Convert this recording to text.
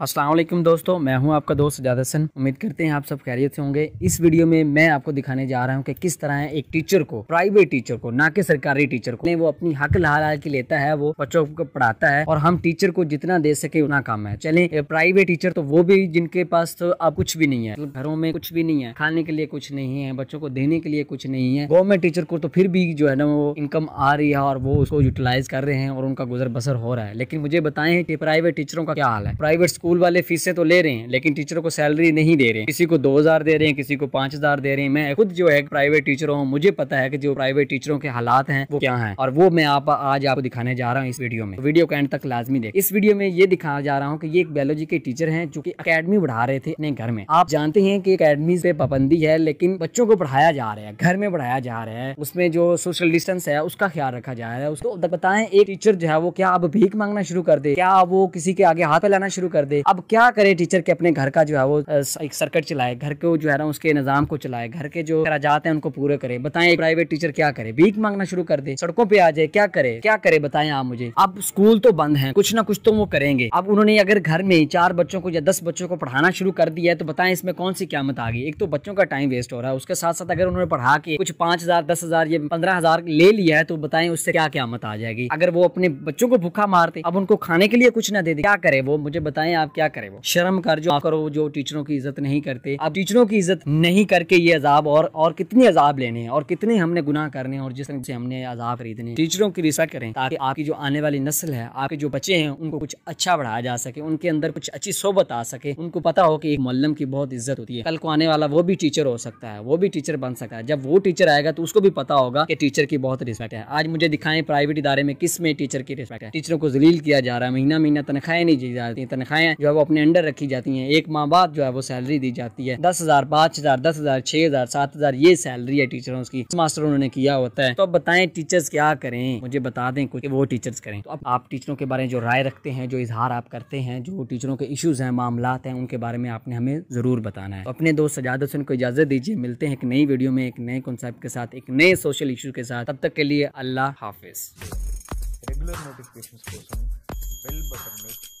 असलम दोस्तों मैं हूं आपका दोस्त जादसन उम्मीद करते हैं आप सब खैरियत से होंगे इस वीडियो में मैं आपको दिखाने जा रहा हूं कि किस तरह एक टीचर को प्राइवेट टीचर को ना कि सरकारी टीचर को वो अपनी हक लाल की लेता है वो बच्चों को पढ़ाता है और हम टीचर को जितना दे सके उतना कम है चले प्राइवेट टीचर तो वो भी जिनके पास तो अब कुछ भी नहीं है तो घरों में कुछ भी नहीं है खाने के लिए कुछ नहीं है बच्चों को देने के लिए कुछ नहीं है गवर्नमेंट टीचर को तो फिर भी जो है ना वो इनकम आ रही है और वो उसको यूटिलाइज कर रहे हैं और उनका गुजर बसर हो रहा है लेकिन मुझे बताएं कि प्राइवेट टीचरों का क्या हाल है प्राइवेट स्कूल स्कूल वाले फीसें तो ले रहे हैं लेकिन टीचरों को सैलरी नहीं दे रहे हैं किसी को दो हज़ार दे रहे हैं किसी को पांच हज़ार दे रहे हैं मैं खुद जो है प्राइवेट टीचर हूँ मुझे पता है कि जो प्राइवेट टीचरों के हालात हैं वो क्या है और वो मैं आप आज आपको दिखाने जा रहा हूँ इस वीडियो में वीडियो को एंड तक लाजमी दे इस वीडियो में ये दिखाना जा रहा हूँ की ये एक बायोलॉजी के टीचर है जो की अकेडमी बढ़ा रहे थे अपने घर में आप जानते हैं की अकेडमी पे पाबंदी है लेकिन बच्चों को पढ़ाया जा रहा है घर में पढ़ाया जा रहा है उसमें जो सोशल डिस्टेंस है उसका ख्याल रखा जा रहा है उसको बताएं एक टीचर जो है वो क्या अब भीख मांगना शुरू कर दे क्या वो किसी के आगे हाथ फैलाना शुरू कर दे दे अब क्या करे टीचर के अपने घर का जो है वो एक सर्कट चलाए घर को जो है ना उसके निज़ाम को चलाए घर के जो राजात है उनको पूरे करे बताए प्राइवेट टीचर क्या करे भीख मांगना शुरू कर दे सड़कों पे आ जाए क्या करे क्या करे बताए आप मुझे अब स्कूल तो बंद है कुछ ना कुछ तो वो करेंगे अब उन्होंने अगर घर में चार बच्चों को या दस बच्चों को पढ़ाना शुरू कर दिया है तो बताएं इसमें कौन सी क्या आ गई एक तो बच्चों का टाइम वेस्ट हो रहा है उसके साथ साथ अगर उन्होंने पढ़ा के कुछ पांच हजार दस हजार या पंद्रह हजार ले लिया है तो बताएं उससे क्या मत आ जाएगी अगर वो अपने बच्चों को भूखा मारते अब उनको खाने के लिए कुछ ना दे दे क्या करे वो मुझे बताएं आप क्या करें वो शर्म कर जो आप करो जो टीचरों की इज्जत नहीं करते आप टीचरों की इज्जत नहीं करके ये अजाब और और कितने अजाब लेने हैं और कितने हमने गुनाह करने हैं और जिस तरह से हमने अजाब खरीदने टीचरों की रिसा करें ताकि आपकी जो आने वाली नस्ल है आपके जो बच्चे हैं उनको कुछ अच्छा बढ़ाया जा सके उनके अंदर कुछ अच्छी सोबत आ सके उनको पता हो कि एक मल्लम की बहुत इज्जत होती है कल को आने वाला वो भी टीचर हो सकता है वो भी टीचर बन सकता है जब वो टीचर आएगा तो उसको भी पता होगा कि टीचर की बहुत रिस्पेक्ट है आज मुझे दिखाएं प्राइवेट इदारे में किस में टीचर की रिस्पेक्ट है टीचरों को जलील किया जा रहा है महीना महीना तनख्वाहें नहीं दी जाती तनख्वाहें हैं जो है वो अपने अंडर रखी जाती हैं एक माह बाद जो है वो सैलरी दी जाती है दस हजार पाँच हजार दस हजार छह हजार सात हजार ये सैलरी है टीचरों की मास्टर उन्होंने किया होता है तो अब बताएं टीचर्स क्या करें मुझे बता दें कुछ वो टीचर्स करें तो अब आप टीचरों के बारे में जो राय रखते हैं जो इजहार आप करते हैं जो टीचरों के इशूज़ हैं मामला हैं उनके बारे में आपने हमें ज़रूर बताना है तो अपने दोस्त सजाद हुसैन को इजाज़त दीजिए मिलते हैं एक नई वीडियो में एक नए कॉन्सेप्ट के साथ एक नए सोशल इशू के साथ तब तक के लिए अल्लाह हाफिज़ रेगुलर नोटिफिकेशन కోసం బెల్ బటన్ ని